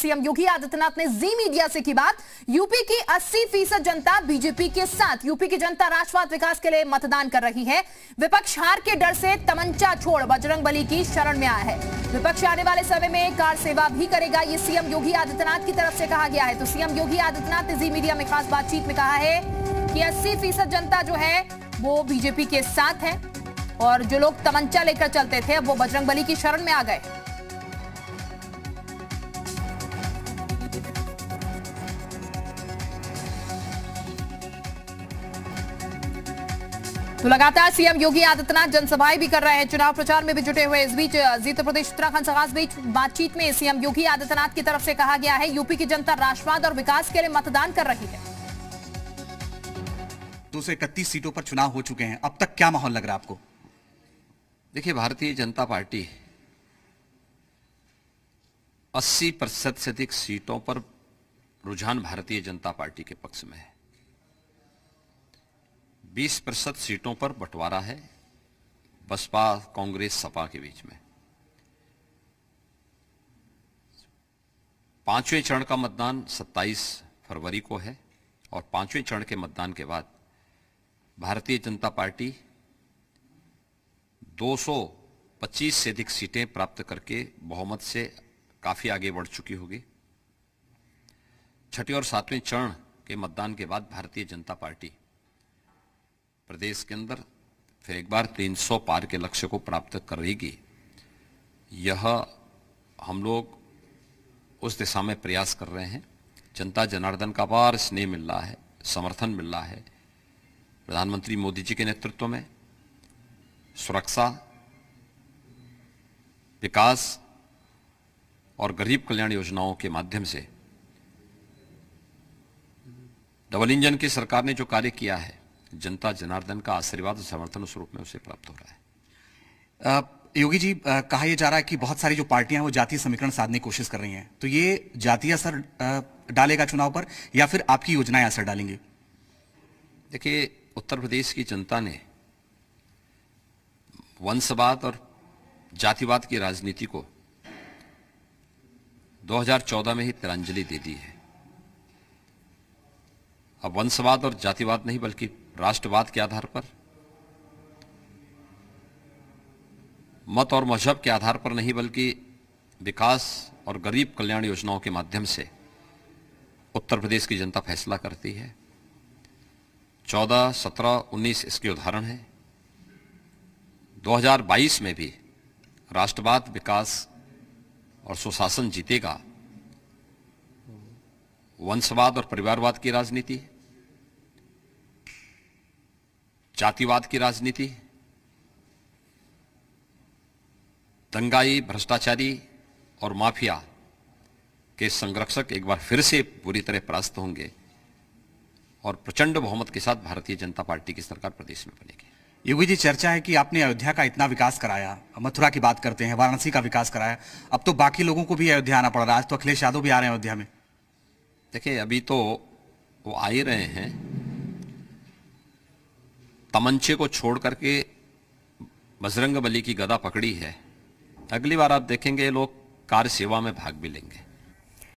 CM योगी आदित्यनाथ ने जी media से की बात यूपी की 80 फीसद जनता बीजेपी के साथ यूपी की जनता राष्ट्रवाद विकास के लिए मतदान कर रही है विपक्ष हार के डर से तमंचा छोड़ बजरंग बली की शरण में आया है विपक्ष आने वाले समय में कार सेवा भी करेगा ये सीएम योगी आदित्यनाथ की तरफ से कहा गया है तो सीएम योगी आदित्यनाथ ने जी मीडिया में खास बातचीत में कहा है कि अस्सी फीसद जनता जो है वो बीजेपी के साथ है और जो लोग तमंचा लेकर चलते थे वो बजरंग की शरण में आ गए तो लगातार सीएम योगी आदित्यनाथ जनसभाएं भी कर रहे हैं चुनाव प्रचार में भी जुटे हुए इस बीच जीत प्रदेश उत्तराखंड सभा बीच बातचीत में सीएम योगी आदित्यनाथ की तरफ से कहा गया है यूपी की जनता राष्ट्रवाद और विकास के लिए मतदान कर रही है दो सौ इकतीस सीटों पर चुनाव हो चुके हैं अब तक क्या माहौल लग रहा है आपको देखिए भारतीय जनता पार्टी 80 प्रतिशत से अधिक सीटों पर रुझान भारतीय जनता पार्टी के पक्ष में है 20 प्रतिशत सीटों पर बंटवारा है बसपा कांग्रेस सपा के बीच में पांचवें चरण का मतदान 27 फरवरी को है और पांचवें चरण के मतदान के बाद भारतीय जनता पार्टी 225 से अधिक सीटें प्राप्त करके बहुमत से काफ़ी आगे बढ़ चुकी होगी छठे और सातवें चरण के मतदान के बाद भारतीय जनता पार्टी प्रदेश के अंदर फिर एक बार 300 पार के लक्ष्य को प्राप्त करेगी यह हम लोग उस दिशा में प्रयास कर रहे हैं जनता जनार्दन का अपार स्नेह मिल रहा है समर्थन मिल रहा है प्रधानमंत्री मोदी जी के नेतृत्व में सुरक्षा विकास और गरीब कल्याण योजनाओं के माध्यम से डबल इंजन की सरकार ने जो कार्य किया है जनता जनार्दन का आशीर्वाद और समर्थन उस रूप में उसे प्राप्त हो रहा है योगी जी कहा यह जा रहा है कि बहुत सारी जो पार्टियां वो जातीय समीकरण साधने की कोशिश कर रही हैं तो ये जातीय असर डालेगा चुनाव पर या फिर आपकी योजनाएं असर डालेंगे देखिए उत्तर प्रदेश की जनता ने वंशवाद और जातिवाद की राजनीति को 2014 में ही तिरंजलि दे दी है अब वंशवाद और जातिवाद नहीं बल्कि राष्ट्रवाद के आधार पर मत और मजहब के आधार पर नहीं बल्कि विकास और गरीब कल्याण योजनाओं के माध्यम से उत्तर प्रदेश की जनता फैसला करती है चौदह सत्रह उन्नीस इसके उदाहरण हैं 2022 में भी राष्ट्रवाद विकास और सुशासन जीतेगा वंशवाद और परिवारवाद की राजनीति जातिवाद की राजनीति दंगाई भ्रष्टाचारी और माफिया के संरक्षक एक बार फिर से पूरी तरह परास्त होंगे और प्रचंड बहुमत के साथ भारतीय जनता पार्टी की सरकार प्रदेश में बनेगी योगी जी चर्चा है कि आपने अयोध्या का इतना विकास कराया मथुरा की बात करते हैं वाराणसी का विकास कराया अब तो बाकी लोगों को भी अयोध्या आना पड़ रहा है आज तो अखिलेश यादव भी आ रहे हैं अयोध्या में देखिए अभी तो वो आ ही रहे हैं तमंचे को छोड़ करके बजरंग बली की गदा पकड़ी है अगली बार आप देखेंगे ये लोग कार्य सेवा में भाग भी लेंगे